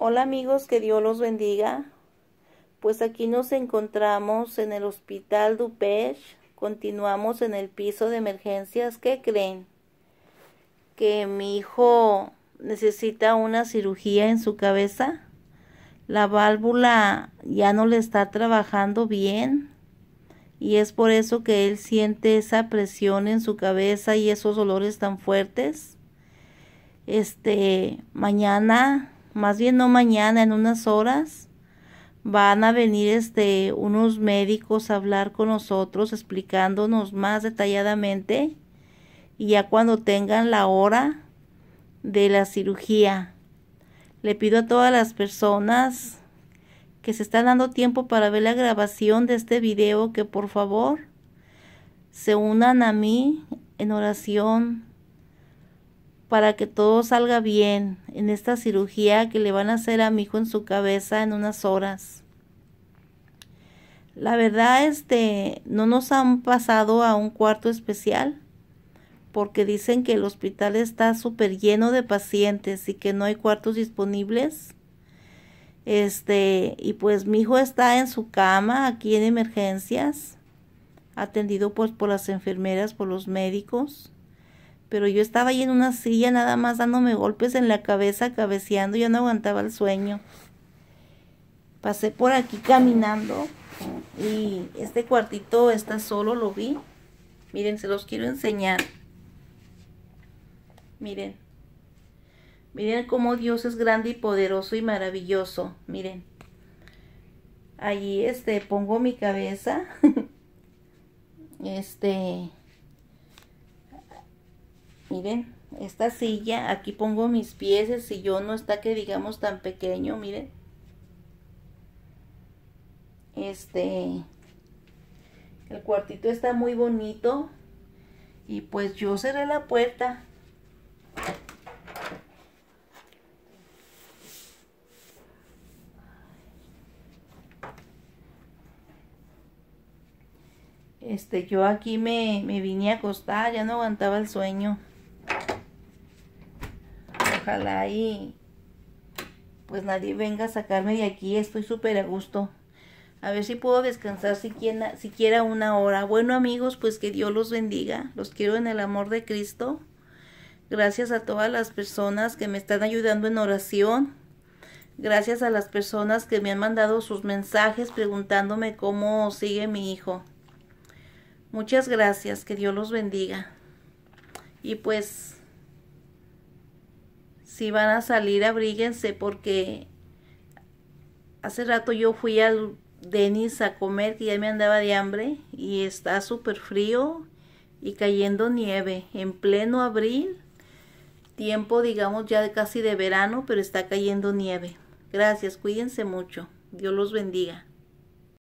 Hola amigos, que Dios los bendiga. Pues aquí nos encontramos en el Hospital Dupech. Continuamos en el piso de emergencias. ¿Qué creen? Que mi hijo necesita una cirugía en su cabeza. La válvula ya no le está trabajando bien y es por eso que él siente esa presión en su cabeza y esos olores tan fuertes. Este, mañana más bien no mañana, en unas horas, van a venir este, unos médicos a hablar con nosotros, explicándonos más detalladamente, y ya cuando tengan la hora de la cirugía. Le pido a todas las personas que se están dando tiempo para ver la grabación de este video que por favor se unan a mí en oración para que todo salga bien en esta cirugía que le van a hacer a mi hijo en su cabeza en unas horas. La verdad, que este, no nos han pasado a un cuarto especial porque dicen que el hospital está súper lleno de pacientes y que no hay cuartos disponibles. Este, y pues mi hijo está en su cama aquí en emergencias, atendido pues por las enfermeras, por los médicos pero yo estaba ahí en una silla nada más dándome golpes en la cabeza, cabeceando, ya no aguantaba el sueño. Pasé por aquí caminando y este cuartito está solo, lo vi. Miren, se los quiero enseñar. Miren. Miren cómo Dios es grande y poderoso y maravilloso. Miren. Allí este pongo mi cabeza. este Miren, esta silla, aquí pongo mis pies, si yo no está que digamos tan pequeño, miren. Este, el cuartito está muy bonito y pues yo cerré la puerta. Este, yo aquí me, me vine a acostar, ya no aguantaba el sueño ojalá y pues nadie venga a sacarme de aquí, estoy súper a gusto. A ver si puedo descansar siquiera, siquiera una hora. Bueno amigos, pues que Dios los bendiga. Los quiero en el amor de Cristo. Gracias a todas las personas que me están ayudando en oración. Gracias a las personas que me han mandado sus mensajes preguntándome cómo sigue mi hijo. Muchas gracias, que Dios los bendiga. Y pues si van a salir, abríguense porque hace rato yo fui al Denis a comer, que ya me andaba de hambre, y está súper frío y cayendo nieve en pleno abril, tiempo digamos ya casi de verano, pero está cayendo nieve. Gracias, cuídense mucho. Dios los bendiga.